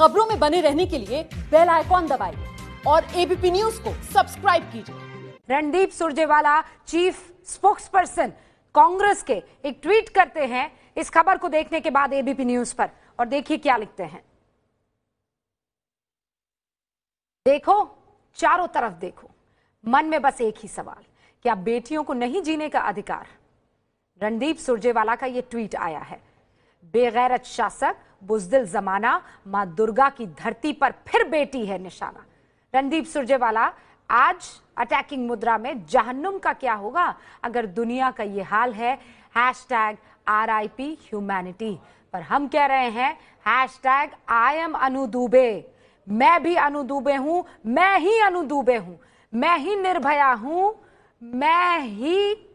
खबरों में बने रहने के लिए बेल आइकॉन दबाइए और एबीपी न्यूज को सब्सक्राइब कीजिए Randeep Surjewala chief spokesperson Congress के एक ट्वीट करते हैं इस खबर को देखने के बाद एबीपी न्यूज पर और देखिए क्या लिखते हैं देखो चारों तरफ देखो मन में बस एक ही सवाल क्या बेटियों को नहीं जीने का अधिकार रणदीप सुरजेवाला का यह ट्वीट आया है बेगैरत शासक बुजदिल जमाना मां दुर्गा की धरती पर फिर बेटी है निशाना रणदीप सुरजेवाला आज अटैकिंग मुद्रा में जहन्नुम का क्या होगा अगर दुनिया का ये हाल है hashtag R I P humanity पर हम कह रहे हैं hashtag I am Anu Dubey मैं भी अनु दुबे हूं मैं ही अनु दुबे हूं मैं ही निर्भया हूं मैं ही